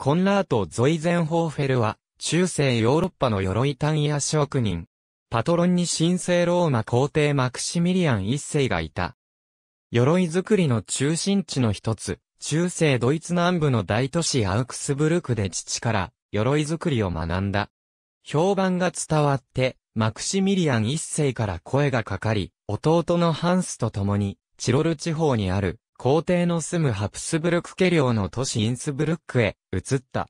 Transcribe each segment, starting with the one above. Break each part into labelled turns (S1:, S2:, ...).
S1: コンラート・ゾイゼンホーフェルは、中世ヨーロッパの鎧単や職人。パトロンに神聖ローマ皇帝マクシミリアン一世がいた。鎧作りの中心地の一つ、中世ドイツ南部の大都市アウクスブルクで父から鎧作りを学んだ。評判が伝わって、マクシミリアン一世から声がかかり、弟のハンスと共に、チロル地方にある皇帝の住むハプスブルク家領の都市インスブルックへ移った。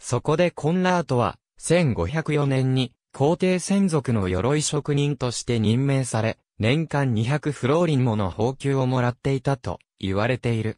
S1: そこでコンラートは、1504年に皇帝専属の鎧職人として任命され、年間200フローリンもの宝給をもらっていたと言われている。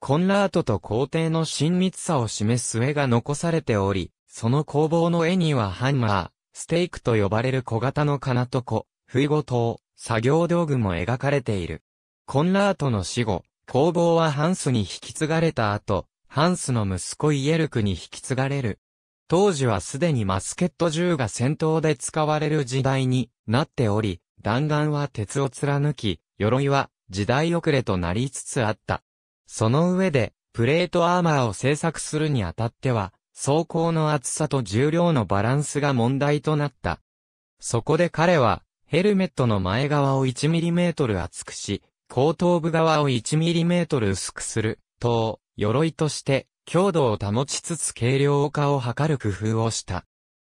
S1: コンラートと皇帝の親密さを示す絵が残されており、その工房の絵にはハンマー、ステークと呼ばれる小型の金とこ、不ごと、作業道具も描かれている。コンラートの死後、工房はハンスに引き継がれた後、ハンスの息子イエルクに引き継がれる。当時はすでにマスケット銃が戦闘で使われる時代になっており、弾丸は鉄を貫き、鎧は時代遅れとなりつつあった。その上で、プレートアーマーを製作するにあたっては、装甲の厚さと重量のバランスが問題となった。そこで彼は、ヘルメットの前側を1トル厚くし、後頭部側を 1mm 薄くする、と、鎧として、強度を保ちつつ軽量化を図る工夫をした。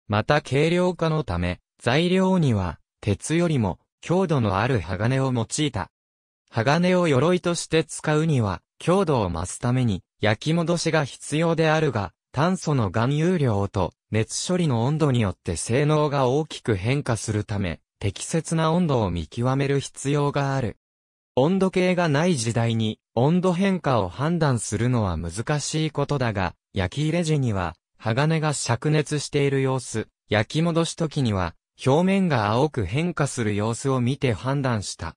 S1: また軽量化のため、材料には、鉄よりも、強度のある鋼を用いた。鋼を鎧として使うには、強度を増すために、焼き戻しが必要であるが、炭素の含有量と熱処理の温度によって性能が大きく変化するため、適切な温度を見極める必要がある。温度計がない時代に温度変化を判断するのは難しいことだが、焼き入れ時には鋼が灼熱している様子、焼き戻し時には表面が青く変化する様子を見て判断した。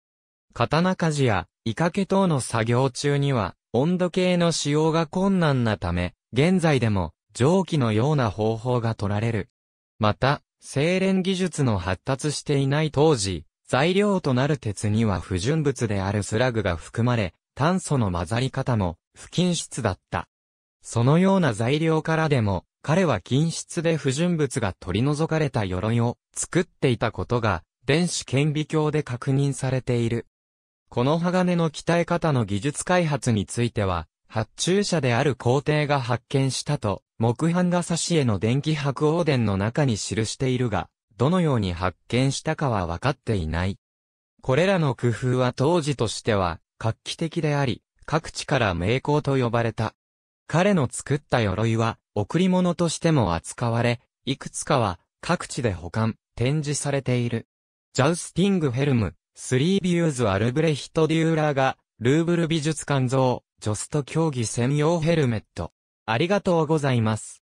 S1: 刀鍛冶やイカケ等の作業中には温度計の使用が困難なため、現在でも蒸気のような方法が取られる。また、精錬技術の発達していない当時、材料となる鉄には不純物であるスラグが含まれ、炭素の混ざり方も不均質だった。そのような材料からでも、彼は均質で不純物が取り除かれた鎧を作っていたことが、電子顕微鏡で確認されている。この鋼の鍛え方の技術開発については、発注者である皇帝が発見したと、木版が差し絵の電気白王伝の中に記しているが、どのように発見したかは分かっていない。これらの工夫は当時としては画期的であり、各地から名工と呼ばれた。彼の作った鎧は、贈り物としても扱われ、いくつかは各地で保管、展示されている。ジャウスティング・ヘルム、スリービューズ・アルブレヒト・デューラーが、ルーブル美術館像、ジョスト競技専用ヘルメット。ありがとうございます。